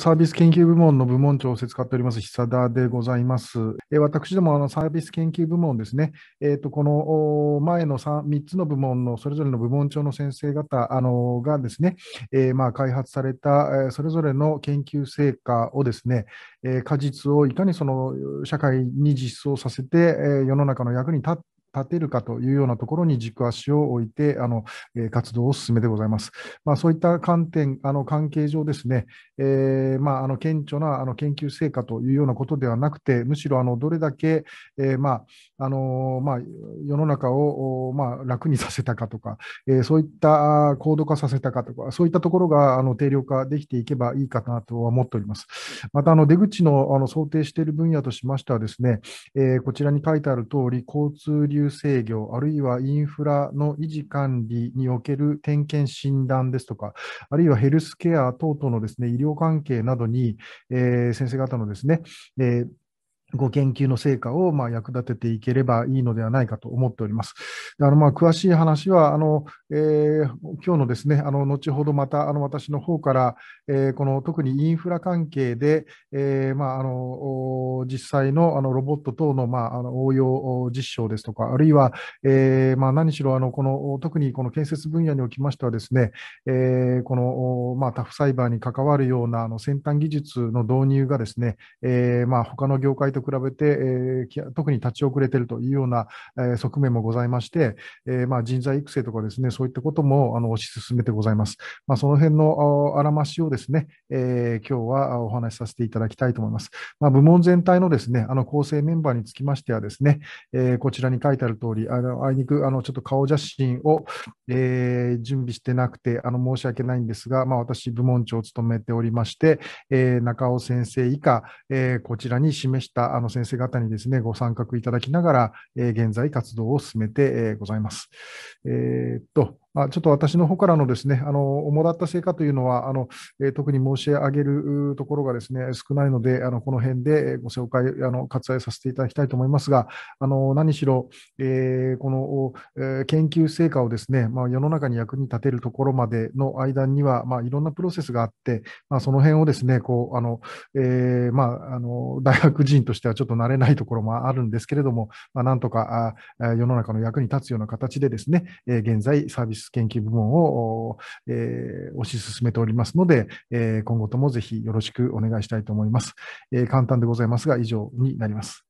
サービス研究部門の部門長を設かっております、久田でございます。え私どもあのサービス研究部門ですね、えーと、この前の 3, 3つの部門のそれぞれの部門長の先生方あのがですね、えー、まあ、開発されたえそれぞれの研究成果をですね、え果実をいかにその社会に実装させて、え世の中の役に立立てるかというようなところに軸足を置いて、あのえ活動を進めてございます。まあ、そういった観点、あの関係上ですね、えー、まあ、あの顕著なあの研究成果というようなことではなくて、むしろあのどれだけ、えー、まああのまあ、世の中を、まあ、楽にさせたかとか、えー、そういった高度化させたかとか、そういったところがあの定量化できていけばいいかなとは思っております。またあの出口のあの想定している分野としましてはですね、えこちらに書いてある通り、交通流流制御、あるいはインフラの維持管理における点検診断ですとか、あるいはヘルスケア等々のですね、医療関係などに、えー、先生方のですね、えーご研究の成果をまあ役立てていければいいのではないかと思っております。あのまあ詳しい話はあの、えー、今日のですねあの後ほどまたあの私の方から、えー、この特にインフラ関係で、えー、まああの実際のあのロボット等のまああの応用実証ですとかあるいは、えー、まあ何しろあのこの特にこの建設分野におきましてはですね、えー、このまあタフサイバーに関わるようなあの先端技術の導入がですね、えー、まあ他の業界とと比べて、えー、特に立ち遅れているというような、えー、側面もございまして、えー、まあ、人材育成とかですね、そういったこともあの推し進めてございます。まあ、その辺のあらましをですね、えー、今日はお話しさせていただきたいと思います。まあ、部門全体のですね、あの構成メンバーにつきましてはですね、えこちらに書いてある通り、あのあいにくあのちょっと顔写真を、え準備してなくてあの申し訳ないんですが、ま私、部門長を務めておりまして、え中尾先生以下、えこちらに示したあの先生方にですね、ご参画いただきながら、え現在活動を進めてございます。えー、っと、あちょっと私の方からのですね、あの主だった成果というのは、あのえー、特に申し上げるところがですね少ないので、あのこの辺でご紹介、あの割愛させていただきたいと思いますが、あの何しろ、えー、この、えー、研究成果をですね、まあ、世の中に役に立てるところまでの間には、まあ、いろんなプロセスがあって、まあ、その辺をですね、こうあのえーまあ、あの大学人としてはちょっと慣れないところもあるんですけれども、まあ、なんとかあ世の中の役に立つような形でですね、えー、現在サービス質研究部門を、えー、推し進めておりますので、えー、今後ともぜひよろしくお願いしたいと思います。えー、簡単でございますが、以上になります。